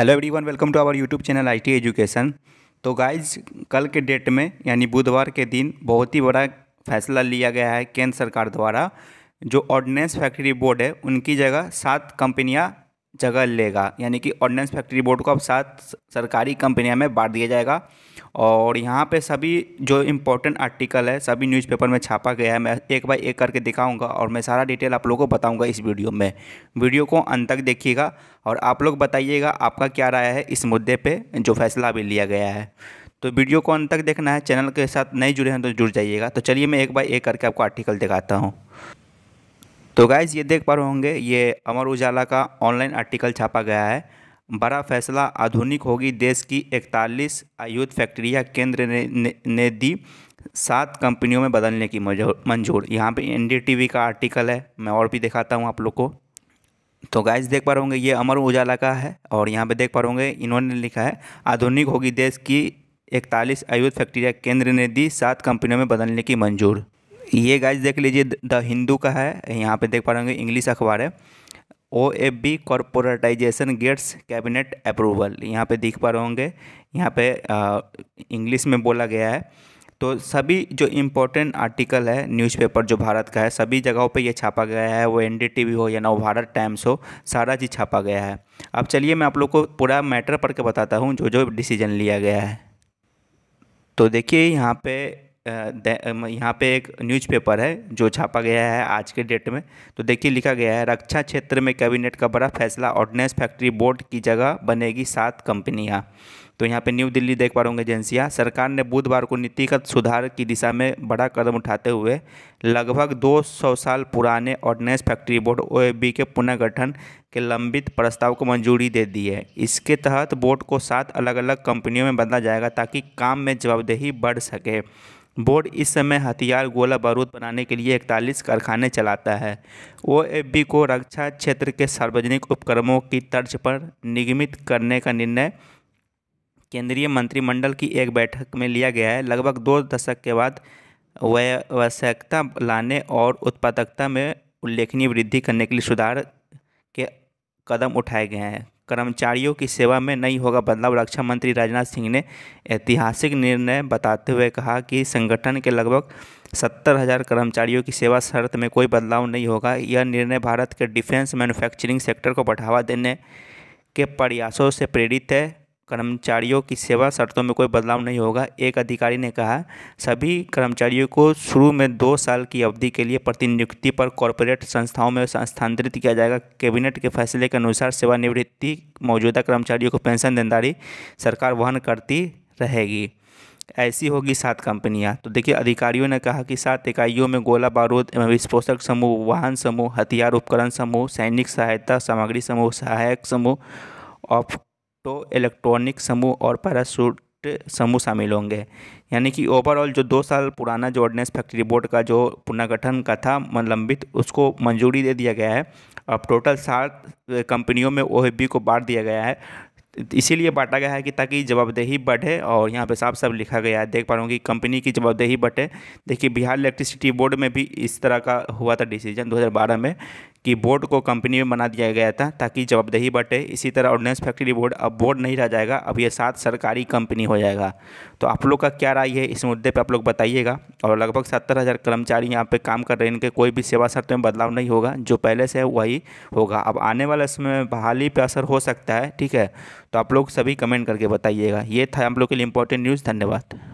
hello everyone welcome to our YouTube channel IT education तो guys कल के date में यानी बुधवार के दिन बहुत ही बड़ा फैसला लिया गया है केंद्र सरकार द्वारा जो ऑर्डिनेंस फैक्ट्री बोर्ड है उनकी जगह सात कंपनियां जगह लेगा यानी कि ऑर्डिनेंस फैक्ट्री बोर्ड को अब सात सरकारी कंपनियां में बांट दिया जाएगा और यहाँ पे सभी जो इम्पोर्टेंट आर्टिकल है सभी न्यूज़पेपर में छापा गया है मैं एक बाई एक करके दिखाऊंगा और मैं सारा डिटेल आप लोगों को बताऊंगा इस वीडियो में वीडियो को अंत तक देखिएगा और आप लोग बताइएगा आपका क्या राय है इस मुद्दे पर जो फैसला अभी लिया गया है तो वीडियो को अंत तक देखना है चैनल के साथ नहीं जुड़े हैं तो जुड़ जाइएगा तो चलिए मैं एक बाई एक करके आपको आर्टिकल दिखाता हूँ तो गाइज़ ये देख पा रहे होंगे ये अमर उजाला का ऑनलाइन आर्टिकल छापा गया है बड़ा फैसला आधुनिक होगी देश की इकतालीस आयुध फैक्ट्रियाँ केंद्र ने, ने, ने दी सात कंपनियों में बदलने की मंजूर यहाँ पे एनडीटीवी का आर्टिकल है मैं और भी दिखाता हूँ आप लोग को तो गाइज देख पा रहे होंगे ये अमर उजाला का है और यहाँ पे देख पा रहे होंगे इन्होंने लिखा है आधुनिक होगी देश की इकतालीस आयुध फैक्ट्रिया केंद्र ने दी सात कंपनियों में बदलने की मंजूर ये गाइज देख लीजिए द हिंदू का है यहाँ पे देख पा रहे होंगे इंग्लिश अखबार है O F B corporatisation gets cabinet approval यहाँ पे देख पा रहे होंगे यहाँ पे इंग्लिश में बोला गया है तो सभी जो इम्पोर्टेंट आर्टिकल है न्यूज़पेपर जो भारत का है सभी जगहों पे ये छापा गया है वो एन हो या नव भारत टाइम्स हो सारा चीज़ छापा गया है अब चलिए मैं आप लोग को पूरा मैटर पढ़ के बताता हूँ जो जो डिसीजन लिया गया है तो देखिए यहाँ पे यहाँ पे एक न्यूज़पेपर है जो छापा गया है आज के डेट में तो देखिए लिखा गया है रक्षा क्षेत्र में कैबिनेट का बड़ा फैसला ऑर्डिनेंस फैक्ट्री बोर्ड की जगह बनेगी सात कंपनियाँ तो यहाँ पे न्यू दिल्ली देख पा रहे एजेंसियाँ सरकार ने बुधवार को नीतिगत सुधार की दिशा में बड़ा कदम उठाते हुए लगभग 200 साल पुराने ऑर्डिनेंस फैक्ट्री बोर्ड ओ के पुनर्गठन के लंबित प्रस्ताव को मंजूरी दे दी है इसके तहत बोर्ड को सात अलग अलग कंपनियों में बदला जाएगा ताकि काम में जवाबदेही बढ़ सके बोर्ड इस समय हथियार गोला बारूद बनाने के लिए इकतालीस कारखाने चलाता है ओ को रक्षा क्षेत्र के सार्वजनिक उपक्रमों की तर्ज पर निगमित करने का निर्णय केंद्रीय मंत्रिमंडल की एक बैठक में लिया गया है लगभग दो दशक के बाद व्यावसायिकता लाने और उत्पादकता में उल्लेखनीय वृद्धि करने के लिए सुधार के कदम उठाए गए हैं कर्मचारियों की सेवा में नहीं होगा बदलाव रक्षा मंत्री राजनाथ सिंह ने ऐतिहासिक निर्णय बताते हुए कहा कि संगठन के लगभग सत्तर हज़ार कर्मचारियों की सेवा शर्त में कोई बदलाव नहीं होगा यह निर्णय भारत के डिफेंस मैन्युफैक्चरिंग सेक्टर को बढ़ावा देने के प्रयासों से प्रेरित है कर्मचारियों की सेवा शर्तों में कोई बदलाव नहीं होगा एक अधिकारी ने कहा सभी कर्मचारियों को शुरू में दो साल की अवधि के लिए प्रतिनियुक्ति पर कॉरपोरेट संस्थाओं में स्थानांतरित किया जाएगा कैबिनेट के फैसले के अनुसार सेवानिवृत्ति मौजूदा कर्मचारियों को पेंशन देनदारी सरकार वहन करती रहेगी ऐसी होगी सात कंपनियां तो देखिए अधिकारियों ने कहा कि सात इकाइयों में गोला बारूद एवं विस्फोटक समूह वाहन समूह हथियार उपकरण समूह सैनिक सहायता सामग्री समूह सहायक समूह ऑफ ऑप्टो तो इलेक्ट्रॉनिक समूह और पैरासूट समूह शामिल होंगे यानी कि ओवरऑल जो दो साल पुराना जो ऑर्डिनेंस फैक्ट्री बोर्ड का जो पुनर्गठन का था लंबित उसको मंजूरी दे दिया गया है अब टोटल सात कंपनियों में ओ को बांट दिया गया है इसीलिए बांटा गया है कि ताकि जवाबदेही बढ़े और यहाँ पे साफ साफ लिखा गया है देख पा रहा हूँ कि कंपनी की जवाबदेही बढ़े देखिए बिहार इलेक्ट्रिसिटी बोर्ड में भी इस तरह का हुआ था डिसीजन 2012 में कि बोर्ड को कंपनी में बना दिया गया था ताकि जवाबदेही बटे इसी तरह ऑर्डिनेंस फैक्ट्री बोर्ड अब बोर्ड नहीं रह जाएगा अब ये सात सरकारी कंपनी हो जाएगा तो आप लोग का क्या राय है इस मुद्दे पर आप लोग बताइएगा और लगभग सत्तर हज़ार कर्मचारी यहाँ पे काम कर रहे हैं इनके कोई भी सेवा शर्त में बदलाव नहीं होगा जो पहले से है वही होगा अब आने वाले समय में बहाली पर असर हो सकता है ठीक है तो आप लोग सभी कमेंट करके बताइएगा ये था आप लोग के लिए इंपॉर्टेंट न्यूज़ धन्यवाद